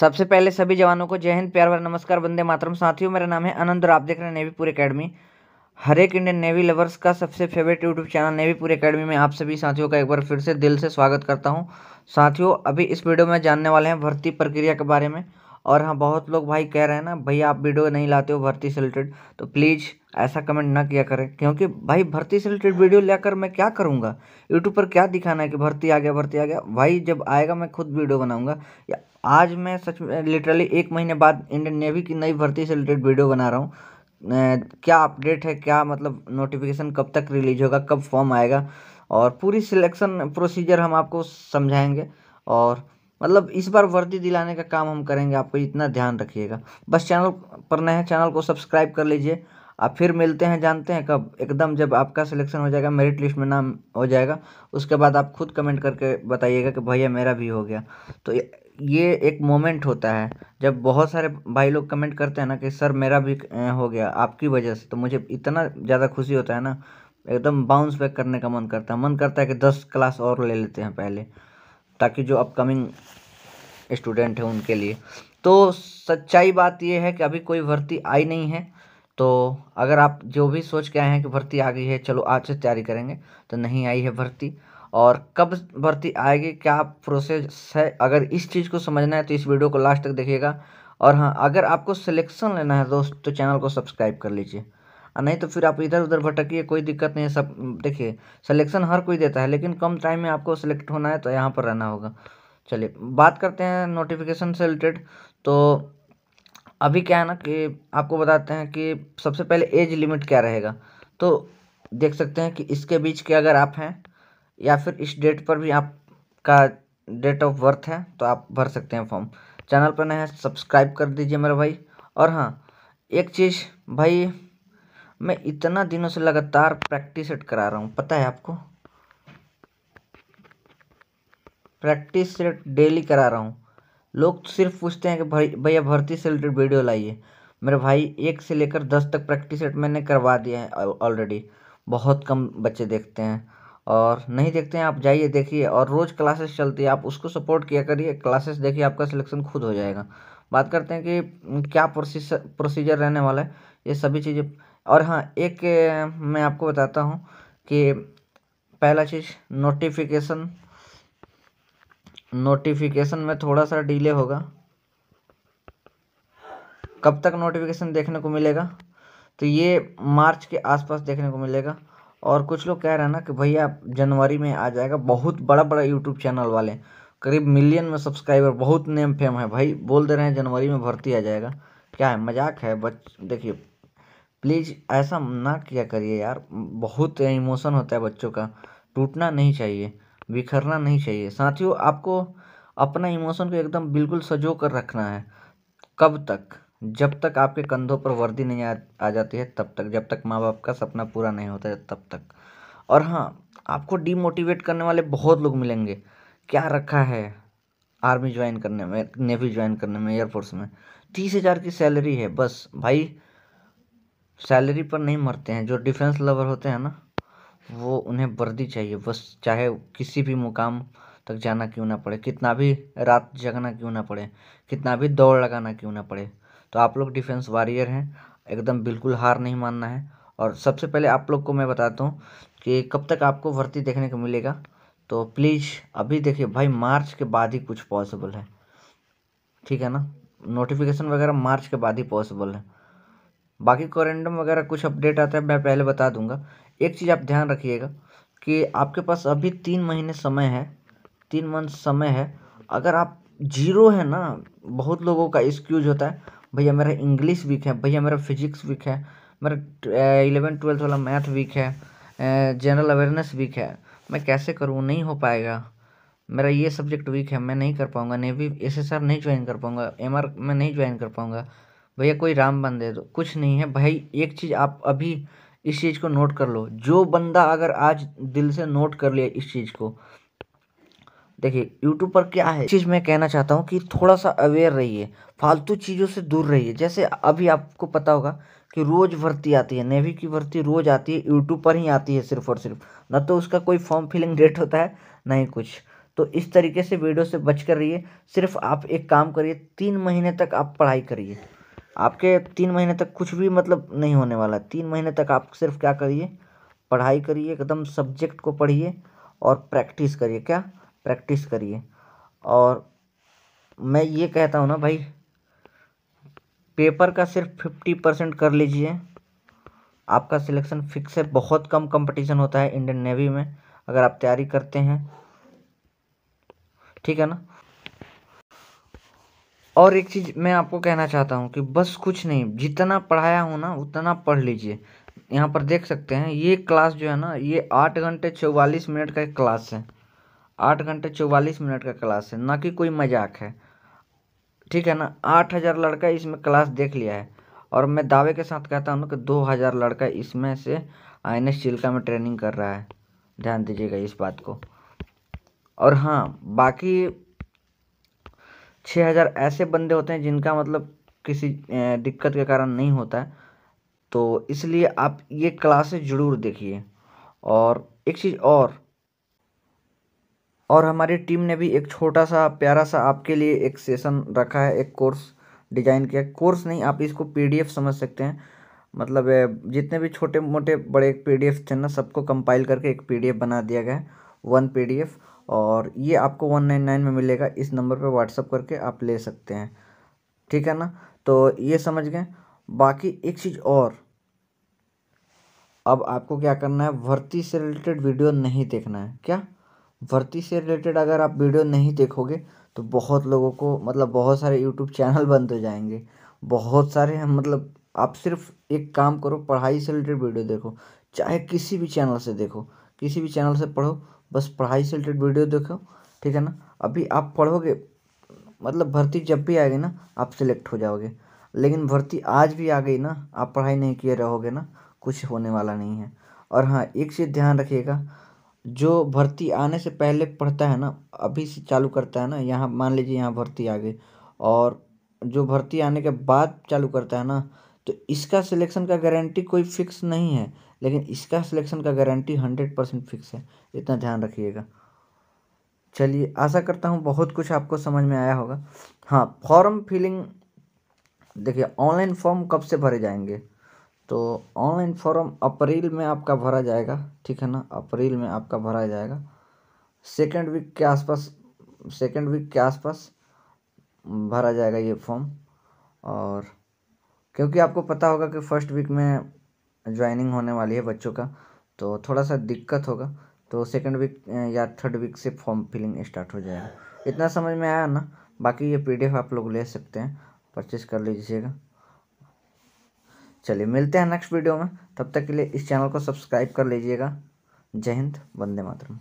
सबसे पहले सभी जवानों को जय हिंद प्यार भरा नमस्कार वंदे मातरम साथियों मेरा नाम है आनंद और आप देख रहे हैं नेवी पूरी अकेडमी हर एक इंडियन नेवी लवर्स का सबसे फेवरेट यूट्यूब चैनल नेवी पूरी अकेडमी में आप सभी साथियों का एक बार फिर से दिल से स्वागत करता हूँ साथियों अभी इस वीडियो में जानने वाले हैं भर्ती प्रक्रिया के बारे में और हाँ बहुत लोग भाई कह रहे हैं ना भाई आप वीडियो नहीं लाते हो भर्ती से रिलेटेड तो प्लीज़ ऐसा कमेंट ना किया करें क्योंकि भाई भर्ती से रिलेटेड वीडियो लेकर मैं क्या करूँगा यूट्यूब पर क्या दिखाना है कि भर्ती आ गया भर्ती आ गया भाई जब आएगा मैं खुद वीडियो बनाऊँगा या आज मैं सच में लिटरली एक महीने बाद इंडियन नेवी की नई भर्ती से रिलेटेड वीडियो बना रहा हूँ क्या अपडेट है क्या मतलब नोटिफिकेशन कब तक रिलीज होगा कब फॉर्म आएगा और पूरी सिलेक्शन प्रोसीजर हम आपको समझाएंगे और मतलब इस बार वर्दी दिलाने का काम हम करेंगे आपको इतना ध्यान रखिएगा बस चैनल पर नए हैं चैनल को सब्सक्राइब कर लीजिए आप फिर मिलते हैं जानते हैं कब एकदम जब आपका सिलेक्शन हो जाएगा मेरिट लिस्ट में नाम हो जाएगा उसके बाद आप खुद कमेंट करके बताइएगा कि भैया मेरा भी हो गया तो ये एक मोमेंट होता है जब बहुत सारे भाई लोग कमेंट करते हैं ना कि सर मेरा भी हो गया आपकी वजह से तो मुझे इतना ज़्यादा खुशी होता है ना एकदम बाउंस बैक करने का मन करता है मन करता है कि दस क्लास और ले लेते हैं पहले ताकि जो अपकमिंग स्टूडेंट हैं उनके लिए तो सच्चाई बात यह है कि अभी कोई भर्ती आई नहीं है तो अगर आप जो भी सोच के आए हैं कि भर्ती आ गई है चलो आज से तैयारी करेंगे तो नहीं आई है भर्ती और कब भर्ती आएगी क्या प्रोसेस है अगर इस चीज़ को समझना है तो इस वीडियो को लास्ट तक देखिएगा और हाँ अगर आपको सिलेक्शन लेना है दोस्त तो चैनल को सब्सक्राइब कर लीजिए અને નહી તો ફિર આપ इधर-उधर ભટકિયે કોઈ દિક્કત નહીં સબ દેખિયે સેલેક્શન હરકોઈ દેતા હૈ લેકિન કમ ટાઈમ મે આપકો સિલેક્ટ હોના હૈ તો યહા પર રહેના હોગા ચલીએ બાત કરતે હૈ નોટિફિકેશન રિલેટેડ તો અભી ક્યા હે ના કે આપકો બતાતે હૈ કે સબસે પહેલે એજ લિમિટ ક્યા રહેગા તો દેખ સકતે હૈ કે ઇસકે બીચ કે અગર આપ હે યા ફિર ઇસ ડેટ પર ભી આપ કા ડેટ ઓફ બર્થ હે તો આપ ભર સકતે હે ફોર્મ ચેનલ પર નહિ સબસ્ક્રાઇબ કર દીજીએ મેરે ભાઈ ઓર હા એક ચીઝ ભાઈ मैं इतना दिनों से लगातार प्रैक्टिस सेट करा रहा हूँ पता है आपको प्रैक्टिस सेट डेली करा रहा हूँ लोग सिर्फ पूछते हैं कि भाई भैया भर्ती से रिलेटेड वीडियो लाइए मेरे भाई एक से लेकर दस तक प्रैक्टिस सेट मैंने करवा दिया है ऑलरेडी बहुत कम बच्चे देखते हैं और नहीं देखते हैं आप जाइए देखिए और रोज़ क्लासेस चलती है आप उसको सपोर्ट किया करिए क्लासेस देखिए आपका सिलेक्शन खुद हो जाएगा बात करते हैं कि क्या प्रोसीजर रहने वाला है ये सभी चीज़ें और हाँ एक मैं आपको बताता हूँ कि पहला चीज़ नोटिफिकेशन नोटिफिकेशन में थोड़ा सा डिले होगा कब तक नोटिफिकेशन देखने को मिलेगा तो ये मार्च के आसपास देखने को मिलेगा और कुछ लोग कह रहे हैं ना कि भैया जनवरी में आ जाएगा बहुत बड़ा बड़ा यूट्यूब चैनल वाले करीब मिलियन में सब्सक्राइबर बहुत नेम फेम है भाई बोल दे रहे हैं जनवरी में भर्ती आ जाएगा क्या है मजाक है बच देखिए प्लीज़ ऐसा ना किया करिए यार बहुत इमोशन होता है बच्चों का टूटना नहीं चाहिए बिखरना नहीं चाहिए साथियों आपको अपना इमोशन को एकदम बिल्कुल सजो कर रखना है कब तक जब तक आपके कंधों पर वर्दी नहीं आ, आ जाती है तब तक जब तक माँ बाप का सपना पूरा नहीं होता है तब तक और हाँ आपको डीमोटिवेट करने वाले बहुत लोग मिलेंगे क्या रखा है आर्मी ज्वाइन करने में नेवी ज्वाइन करने में एयरफोर्स में तीस हज़ार की सैलरी है बस भाई सैलरी पर नहीं मरते हैं जो डिफेंस लवर होते हैं ना वो उन्हें वर्दी चाहिए बस चाहे किसी भी मुकाम तक जाना क्यों ना पड़े कितना भी रात जगना क्यों ना पड़े कितना भी दौड़ लगाना क्यों ना पड़े तो आप लोग डिफेंस वॉरियर हैं एकदम बिल्कुल हार नहीं मानना है और सबसे पहले आप लोग को मैं बताता हूँ कि कब तक आपको वर्दी देखने को मिलेगा तो प्लीज़ अभी देखिए भाई मार्च के बाद ही कुछ पॉसिबल है ठीक है ना नोटिफिकेशन वगैरह मार्च के बाद ही पॉसिबल है बाकी करेंडम वगैरह कुछ अपडेट आता है मैं पहले बता दूंगा एक चीज़ आप ध्यान रखिएगा कि आपके पास अभी तीन महीने समय है तीन मंथ समय है अगर आप जीरो है ना बहुत लोगों का एक्सक्यूज होता है भैया मेरा इंग्लिश वीक है भैया मेरा फिजिक्स वीक है मेरा इलेवन ट्वेल्थ वाला मैथ वीक है जनरल अवेयरनेस वीक है मैं कैसे करूँ नहीं हो पाएगा मेरा ये सब्जेक्ट वीक है मैं नहीं कर पाऊँगा नेवी एस एस आर नहीं ज्वाइन कर पाऊँगा एम आर मैं नहीं ज्वाइन कर पाऊँगा भैया कोई राम बन दे दो तो कुछ नहीं है भाई एक चीज़ आप अभी इस चीज़ को नोट कर लो जो बंदा अगर आज दिल से नोट कर लिया इस चीज़ को देखिए यूट्यूब पर क्या है चीज़ मैं कहना चाहता हूँ कि थोड़ा सा अवेयर रहिए फालतू चीज़ों से दूर रहिए जैसे अभी आपको पता होगा कि रोज़ भर्ती आती है नेवी की भर्ती रोज़ आती है यूट्यूब पर ही आती है सिर्फ और सिर्फ ना तो उसका कोई फॉर्म फिलिंग डेट होता है ना ही कुछ तो इस तरीके से वीडियो से बच कर रहिए सिर्फ आप एक काम करिए तीन महीने तक आप पढ़ाई करिए आपके तीन महीने तक कुछ भी मतलब नहीं होने वाला तीन महीने तक आप सिर्फ क्या करिए पढ़ाई करिए एकदम सब्जेक्ट को पढ़िए और प्रैक्टिस करिए क्या प्रैक्टिस करिए और मैं ये कहता हूँ ना भाई पेपर का सिर्फ फिफ्टी परसेंट कर लीजिए आपका सिलेक्शन फिक्स है बहुत कम कंपटीशन होता है इंडियन नेवी में अगर आप तैयारी करते हैं ठीक है ना और एक चीज़ मैं आपको कहना चाहता हूँ कि बस कुछ नहीं जितना पढ़ाया हो ना उतना पढ़ लीजिए यहाँ पर देख सकते हैं ये क्लास जो है ना ये आठ घंटे चौवालीस मिनट का क्लास है आठ घंटे चौवालीस मिनट का क्लास है ना कि कोई मजाक है ठीक है ना आठ हज़ार लड़का इसमें क्लास देख लिया है और मैं दावे के साथ कहता हूँ कि दो हज़ार लड़का इसमें से आई एन एस चिल्का में ट्रेनिंग कर रहा है ध्यान दीजिएगा इस बात को और हाँ बाकी छः हज़ार ऐसे बंदे होते हैं जिनका मतलब किसी दिक्कत के कारण नहीं होता है तो इसलिए आप ये क्लासेस ज़रूर देखिए और एक चीज़ और और हमारी टीम ने भी एक छोटा सा प्यारा सा आपके लिए एक सेशन रखा है एक कोर्स डिजाइन किया कोर्स नहीं आप इसको पीडीएफ समझ सकते हैं मतलब जितने भी छोटे मोटे बड़े पीडीएफ थे ना सबको कंपाइल करके एक पीडीएफ बना दिया गया है वन पीडीएफ और ये आपको वन नाइन नाइन में मिलेगा इस नंबर पे व्हाट्सअप करके आप ले सकते हैं ठीक है ना तो ये समझ गए बाकी एक चीज़ और अब आपको क्या करना है भर्ती से रिलेटेड वीडियो नहीं देखना है क्या भर्ती से रिलेटेड अगर आप वीडियो नहीं देखोगे तो बहुत लोगों को मतलब बहुत सारे यूट्यूब चैनल बंद हो जाएंगे बहुत सारे हैं मतलब आप सिर्फ एक काम करो पढ़ाई से रिलेटेड वीडियो देखो चाहे किसी भी चैनल से देखो किसी भी चैनल से पढ़ो बस पढ़ाई से रिलेटेड वीडियो देखो ठीक है ना अभी आप पढ़ोगे मतलब भर्ती जब भी आएगी ना आप सिलेक्ट हो जाओगे लेकिन भर्ती आज भी आ गई ना आप पढ़ाई नहीं किए रहोगे ना कुछ होने वाला नहीं है और हाँ एक चीज़ ध्यान रखिएगा जो भर्ती आने से पहले पढ़ता है ना अभी से चालू करता है ना यहाँ मान लीजिए यहाँ भर्ती आ गई और जो भर्ती आने के बाद चालू करता है ना तो इसका सिलेक्शन का गारंटी कोई फिक्स नहीं है लेकिन इसका सिलेक्शन का गारंटी हंड्रेड परसेंट फिक्स है इतना ध्यान रखिएगा चलिए आशा करता हूँ बहुत कुछ आपको समझ में आया होगा हाँ फॉर्म फिलिंग देखिए ऑनलाइन फॉर्म कब से भरे जाएंगे तो ऑनलाइन फॉर्म अप्रैल में आपका भरा जाएगा ठीक है ना अप्रैल में आपका भरा जाएगा सेकेंड वीक के आसपास सेकेंड वीक के आसपास भरा जाएगा ये फॉर्म और क्योंकि आपको पता होगा कि फर्स्ट वीक में ज्वाइनिंग होने वाली है बच्चों का तो थोड़ा सा दिक्कत होगा तो सेकेंड वीक या थर्ड वीक से फॉर्म फिलिंग स्टार्ट हो जाएगा इतना समझ में आया ना बाकी ये पीडीएफ आप लोग ले सकते हैं परचेज कर लीजिएगा चलिए मिलते हैं नेक्स्ट वीडियो में तब तक के लिए इस चैनल को सब्सक्राइब कर लीजिएगा जय हिंद वंदे मातरम